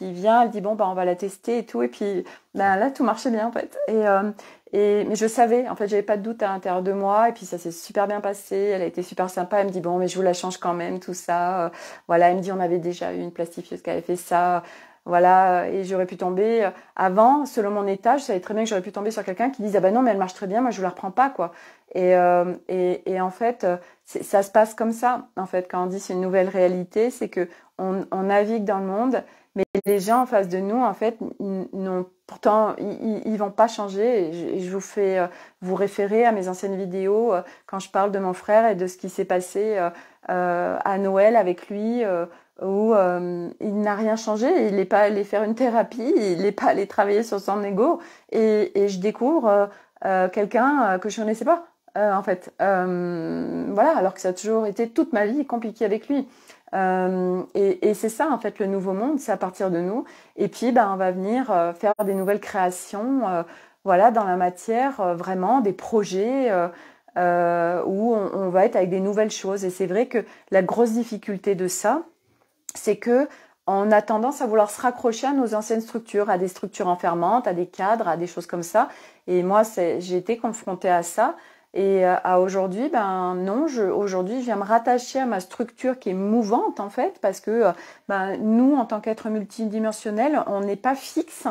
vient, elle dit bon bah on va la tester et tout. Et puis ben, là tout marchait bien en fait. Et, et, mais je savais, en fait, j'avais pas de doute à l'intérieur de moi. Et puis ça s'est super bien passé. Elle a été super sympa. Elle me dit bon, mais je vous la change quand même, tout ça. Euh, voilà, elle me dit on avait déjà eu une plastifieuse qui avait fait ça. Voilà, et j'aurais pu tomber euh, avant, selon mon état, je savais très bien que j'aurais pu tomber sur quelqu'un qui disait ah ben non, mais elle marche très bien, moi je vous la reprends pas quoi. Et, euh, et, en fait, ça se passe comme ça. En fait, quand on dit c'est une nouvelle réalité, c'est que on, on navigue dans le monde les gens en face de nous, en fait, n'ont pourtant, ils vont pas changer. Et je, vous fais euh, vous référer à mes anciennes vidéos euh, quand je parle de mon frère et de ce qui s'est passé euh, à Noël avec lui, où il n'a rien changé. Il n'est pas allé faire une thérapie, il n'est pas allé travailler sur son ego. Et, je découvre quelqu'un que je ne connaissais pas, en fait. voilà, alors que ça a toujours été toute ma vie compliquée avec lui. Euh, et, c'est ça en fait le nouveau monde, c'est à partir de nous. Et puis ben, on va venir euh, faire des nouvelles créations, euh, voilà, dans la matière, vraiment des projets où on, va être avec des nouvelles choses. Et c'est vrai que la grosse difficulté de ça, c'est que a tendance à vouloir se raccrocher à nos anciennes structures, à des structures enfermantes, à des cadres, à des choses comme ça. Et moi, j'ai été confrontée à ça. Et euh, à aujourd'hui, ben non, je, aujourd'hui, je viens me rattacher à ma structure qui est mouvante en fait, parce que euh, ben, nous, en tant qu'être multidimensionnel, on n'est pas fixe.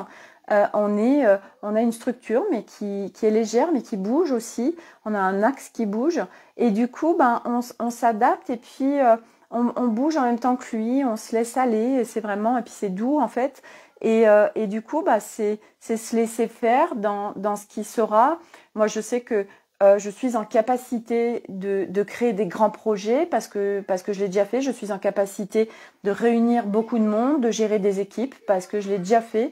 Euh, on, est, euh, on a une structure mais qui, qui, est légère mais qui bouge aussi. On a un axe qui bouge et du coup, ben, on, on s'adapte et puis on, on, bouge en même temps que lui. On se laisse aller. Et c'est vraiment et puis c'est doux en fait. Et, et du coup, ben, c'est, c'est se laisser faire dans, dans ce qui sera. Moi, je sais que euh, je suis en capacité de, créer des grands projets parce que, parce que je l'ai déjà fait, je suis en capacité de réunir beaucoup de monde, de gérer des équipes parce que je l'ai déjà fait.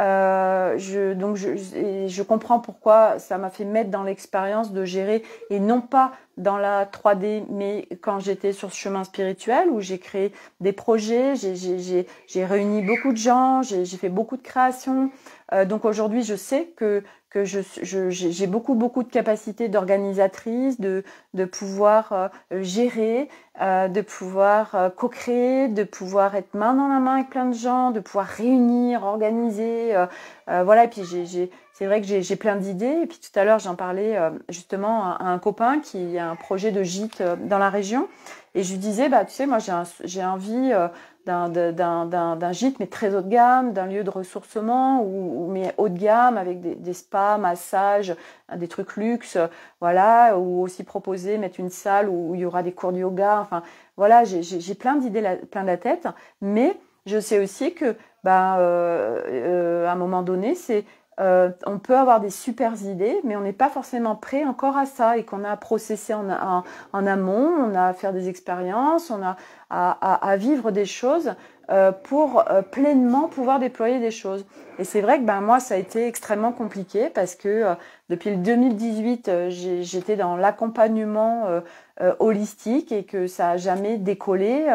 Euh, je, donc je, comprends pourquoi ça m'a fait mettre dans l'expérience de gérer et non pas dans la 3D, mais quand j'étais sur ce chemin spirituel où j'ai créé des projets, j'ai réuni beaucoup de gens, j'ai fait beaucoup de créations. Euh, donc aujourd'hui, je sais que que j'ai je, j'ai beaucoup, beaucoup de capacités d'organisatrice, de, de, pouvoir euh, gérer, euh, de pouvoir euh, co-créer, de pouvoir être main dans la main avec plein de gens, de pouvoir réunir, organiser. Euh, voilà, et puis c'est vrai que j'ai plein d'idées. Et puis tout à l'heure, j'en parlais justement à, un copain qui a un projet de gîte dans la région. Et je lui disais, bah, tu sais, moi, j'ai un, envie d'un gîte, mais très haut de gamme, d'un lieu de ressourcement, ou, mais haut de gamme, avec des, des, spas, massages, euh, des trucs luxe, voilà, ou aussi proposer, mettre une salle où, il y aura des cours de yoga, enfin, voilà, j'ai plein d'idées, plein de la tête, mais je sais aussi que, bah, à un moment donné, c'est euh, on peut avoir des super idées, mais on n'est pas forcément prêt encore à ça et qu'on a à processer en, en, amont, on a à faire des expériences, on a à, vivre des choses euh, pour euh, pleinement pouvoir déployer des choses. Et c'est vrai que ben, moi, ça a été extrêmement compliqué parce que depuis le 2018, j'étais dans l'accompagnement holistique et que ça a jamais décollé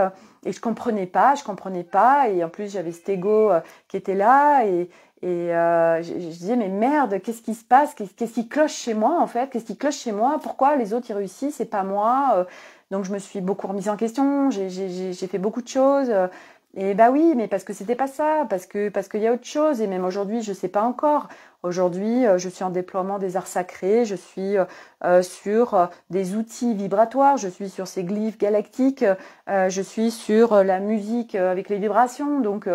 et je comprenais pas, je comprenais pas et en plus j'avais cet ego qui était là et, et euh, je, disais, mais merde, qu'est-ce qui se passe Qu'est-ce qui cloche chez moi, en fait Qu'est-ce qui cloche chez moi Pourquoi les autres, y réussissent et pas moi euh, Donc, je me suis beaucoup remise en question, j'ai fait beaucoup de choses. Euh, et bah oui, mais parce que c'était pas ça, parce que parce qu'il y a autre chose. Et même aujourd'hui, je sais pas encore. Aujourd'hui, euh, je suis en déploiement des arts sacrés, je suis sur des outils vibratoires, je suis sur ces glyphes galactiques, je suis sur la musique avec les vibrations. Donc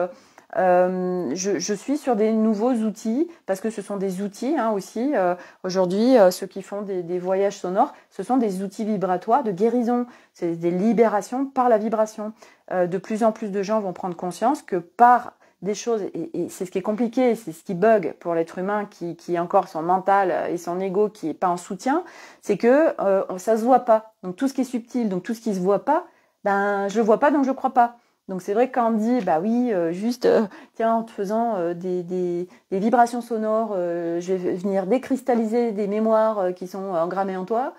euh, je, suis sur des nouveaux outils parce que ce sont des outils hein, aussi. Euh, aujourd'hui, euh, ceux qui font des, voyages sonores, ce sont des outils vibratoires de guérison. C'est des libérations par la vibration. de plus en plus de gens vont prendre conscience que par des choses, et, c'est ce qui est compliqué, c'est ce qui bug pour l'être humain qui, qui encore son mental et son ego qui n'est pas en soutien, c'est que ça se voit pas. Donc tout ce qui est subtil, donc tout ce qui se voit pas, ben je vois pas donc je crois pas. Donc c'est vrai que quand on dit, bah oui, euh, juste, euh, tiens, en te faisant euh, des, vibrations sonores, je vais venir décristalliser des mémoires qui sont engrammées en toi,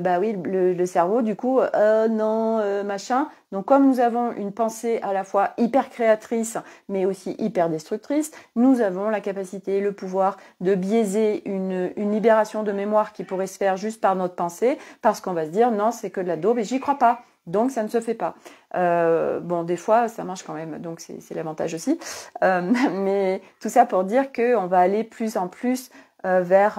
bah oui, le, cerveau, du coup, oh non, machin. Donc comme nous avons une pensée à la fois hyper créatrice, mais aussi hyper destructrice, nous avons la capacité, le pouvoir de biaiser une, une libération de mémoire qui pourrait se faire juste par notre pensée, parce qu'on va se dire, non, c'est que de la daube et j'y crois pas. Donc ça ne se fait pas. Euh, bon, des fois, ça marche quand même, donc c'est l'avantage aussi. Euh, mais tout ça pour dire qu'on va aller plus en plus euh, vers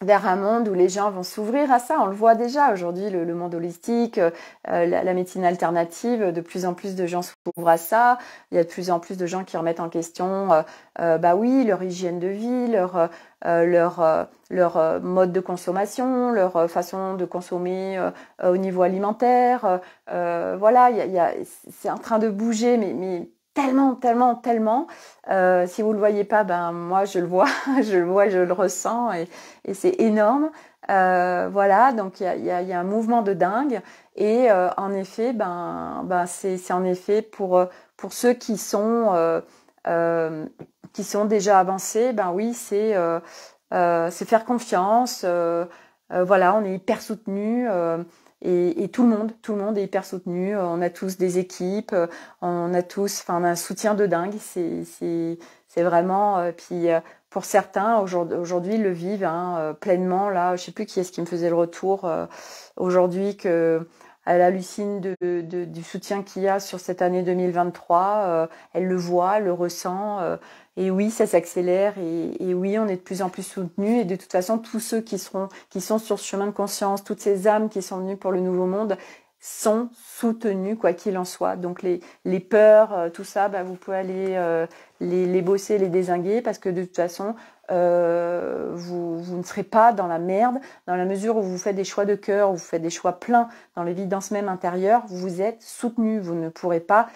vers un monde où les gens vont s'ouvrir à ça. On le voit déjà aujourd'hui, le, le monde holistique, euh, la, la, médecine alternative, de plus en plus de gens s'ouvrent à ça. Il y a de plus en plus de gens qui remettent en question, euh, euh bah oui, leur hygiène de vie, leur euh, leur leur mode de consommation, leur façon de consommer au niveau alimentaire. voilà, il y a, c'est en train de bouger, mais, mais tellement, tellement, tellement. Euh, si vous ne le voyez pas, ben moi je le vois, je le vois, je le ressens et, c'est énorme. Euh, voilà, donc il y a, un mouvement de dingue et euh, en effet, ben, ben c'est, en effet pour pour ceux qui sont qui sont déjà avancés, ben oui, c'est c'est faire confiance. voilà, on est hyper soutenu. Et, et, tout le monde, tout le monde est hyper soutenu. Euh, on a tous des équipes, euh, on a tous, enfin, un soutien de dingue. C'est vraiment. Euh, puis pour certains, aujourd'hui, ils le vivent hein, pleinement. Là, je sais plus qui est-ce qui me faisait le retour aujourd'hui que elle hallucine de, du soutien qu'il y a sur cette année 2023. Euh, elle le voit, le ressent. Euh, et oui, ça s'accélère. Et, oui, on est de plus en plus soutenus. Et de toute façon, tous ceux qui seront, qui sont sur ce chemin de conscience, toutes ces âmes qui sont venues pour le nouveau monde, sont soutenus quoi qu'il en soit. Donc les, les peurs, euh, tout ça, bah, vous pouvez aller euh, les, les, bosser, les désinguer parce que de toute façon, euh, vous, vous, ne serez pas dans la merde dans la mesure où vous faites des choix de cœur, vous faites des choix pleins dans l'évidence même intérieure. Vous êtes soutenu, vous ne pourrez pas,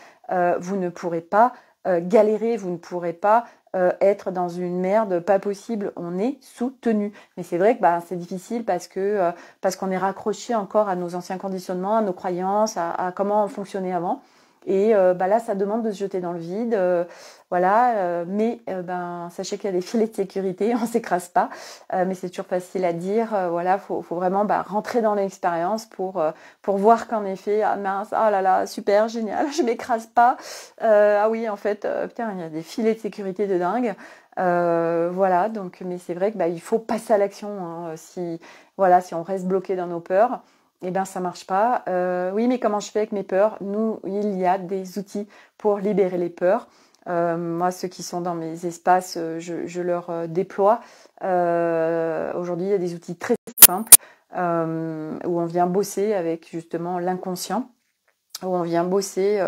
vous ne pourrez pas galérer, vous ne pourrez pas euh, être dans une merde pas possible. On est soutenu. Mais c'est vrai que bah, c'est difficile parce que euh, parce qu'on est raccroché encore à nos anciens conditionnements, à nos croyances, à, à comment on fonctionnait avant. Et euh, bah là, ça demande de se jeter dans le vide. Euh, voilà, euh, mais ben, sachez qu'il y a des filets de sécurité, on ne s'écrase pas. mais c'est toujours facile à dire. voilà, il faut, vraiment bah, rentrer dans l'expérience pour, voir qu'en effet, ah mince, ah là là, super, génial, je m'écrase pas. ah oui, en fait, putain, il y a des filets de sécurité de dingue. voilà, donc, mais c'est vrai que bah, il faut passer à l'action. Hein, si, voilà, si on reste bloqué dans nos peurs, eh bien ça marche pas. Euh, oui, mais comment je fais avec mes peurs Nous, il y a des outils pour libérer les peurs. Euh, moi, ceux qui sont dans mes espaces, euh, je, leur déploie. Aujourd'hui, il y a des outils très simples où on vient bosser avec justement l'inconscient, où on vient bosser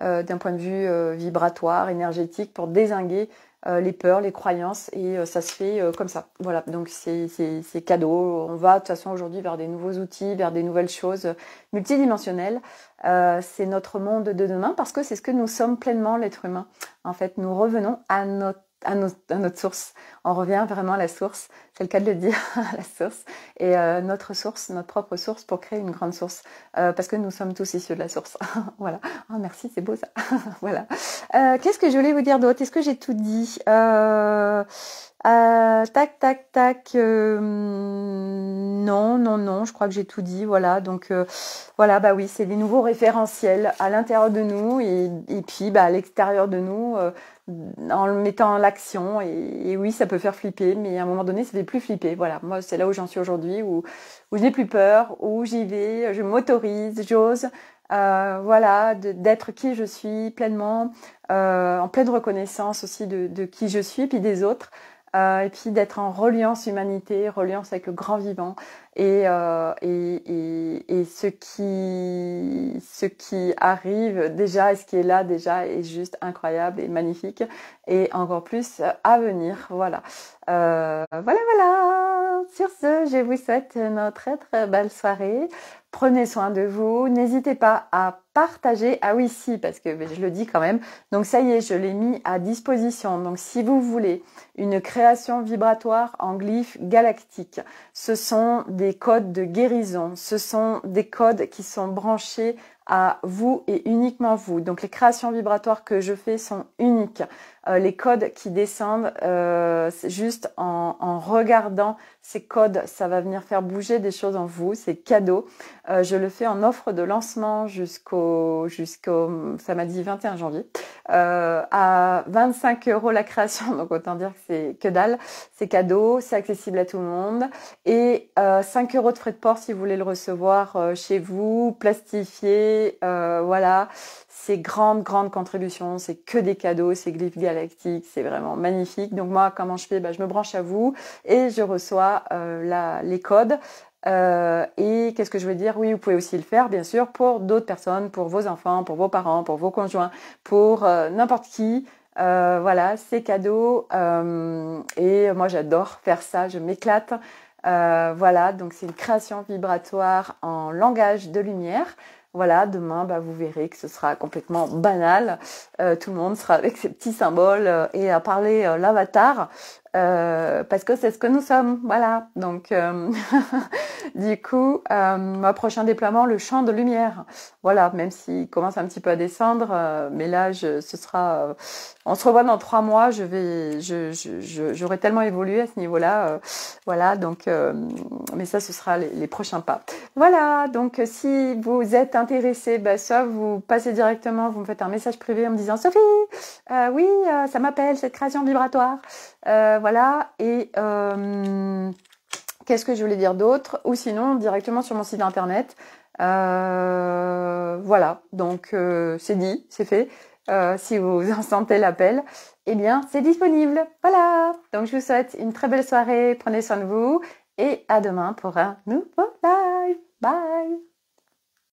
d'un point de vue vibratoire, énergétique, pour désinguer euh, les peurs, les croyances, et euh, ça se fait euh, comme ça. Voilà, donc c'est cadeau. On va de toute façon aujourd'hui vers des nouveaux outils, vers des nouvelles choses multidimensionnelles. c'est notre monde de demain parce que c'est ce que nous sommes pleinement l'être humain. En fait, nous revenons à notre à, notre source. On revient vraiment à la source, c'est le cas de le dire, à la source, et euh, notre source, notre propre source pour créer une grande source, euh, parce que nous sommes tous issus de la source. voilà. Ah, merci, c'est beau ça. voilà. Euh, qu'est-ce que je voulais vous dire d'autre Est-ce que j'ai tout dit Tac, tac, tac. non, non, non. Je crois que j'ai tout dit. Voilà. Donc voilà, bah oui, c'est des nouveaux référentiels à l'intérieur de nous et, puis bah, à l'extérieur de nous en mettant en l'action. Et, oui, ça peut faire flipper, mais à un moment donné, ça fait plus flipper. Voilà, moi, c'est là où j'en suis aujourd'hui, où, où je n'ai plus peur, où j'y vais, je m'autorise, j'ose. Euh, voilà, d'être qui je suis pleinement, euh, en pleine reconnaissance aussi de, qui je suis, puis des autres, euh, et puis d'être en reliance humanité, reliance avec le grand vivant. Euh, et, et, ce, qui, ce qui arrive déjà et ce qui est là déjà est juste incroyable et magnifique et encore plus à venir. Voilà. Euh, voilà, voilà. Sur ce, je vous souhaite une très très belle soirée. Prenez soin de vous. N'hésitez pas à partager. Ah oui, si, parce que je le dis quand même. Donc ça y est, je l'ai mis à disposition. Donc si vous voulez une création vibratoire en glyphes galactiques, ce sont des les codes de guérison. Ce sont des codes qui sont branchés à vous et uniquement vous. Donc les créations vibratoires que je fais sont uniques. Euh, les codes qui descendent, euh, juste en, regardant ces codes, ça va venir faire bouger des choses en vous, c'est cadeau. Euh, je le fais en offre de lancement jusqu'au, jusqu'au, ça m'a dit 21 janvier, euh, à 25 euros la création, donc autant dire que c'est que dalle, c'est cadeau, c'est accessible à tout le monde, et 5 euros de frais de port si vous voulez le recevoir chez vous, plastifié, voilà, ces grandes, grandes contributions, c'est que des cadeaux, c'est Glyph galactiques, c'est vraiment magnifique. Donc moi, comment je fais bah, Je me branche à vous et je reçois euh, les codes. Euh, et qu'est-ce que je veux dire Oui, vous pouvez aussi le faire, bien sûr, pour d'autres personnes, pour vos enfants, pour vos parents, pour vos conjoints, pour euh, n'importe qui. voilà, c'est cadeau. et moi, j'adore faire ça, je m'éclate. voilà, donc c'est une création vibratoire en langage de lumière voilà, demain, bah, vous verrez que ce sera complètement banal. Euh, tout le monde sera avec ses petits symboles euh, et à parler euh, l'avatar. Euh, parce que c'est ce que nous sommes, voilà. Donc, euh, du coup, euh, prochain déploiement, le champ de lumière, voilà. Même s'il commence un petit peu à descendre, euh, mais là, ce sera, on se revoit dans trois mois. Je vais, j'aurai tellement évolué à ce niveau-là, voilà. Donc, mais ça, ce sera les, prochains pas. Voilà. Donc, si vous êtes intéressé, bah, soit vous passez directement, vous me faites un message privé en me disant Sophie, oui, ça m'appelle cette création vibratoire. voilà voilà. Et euh, qu'est-ce que je voulais dire d'autre Ou sinon, directement sur mon site internet. Euh, voilà, donc euh, c'est dit, c'est fait. si vous en sentez l'appel, eh bien, c'est disponible. Voilà. Donc, je vous souhaite une très belle soirée. Prenez soin de vous. Et à demain pour un nouveau live. Bye.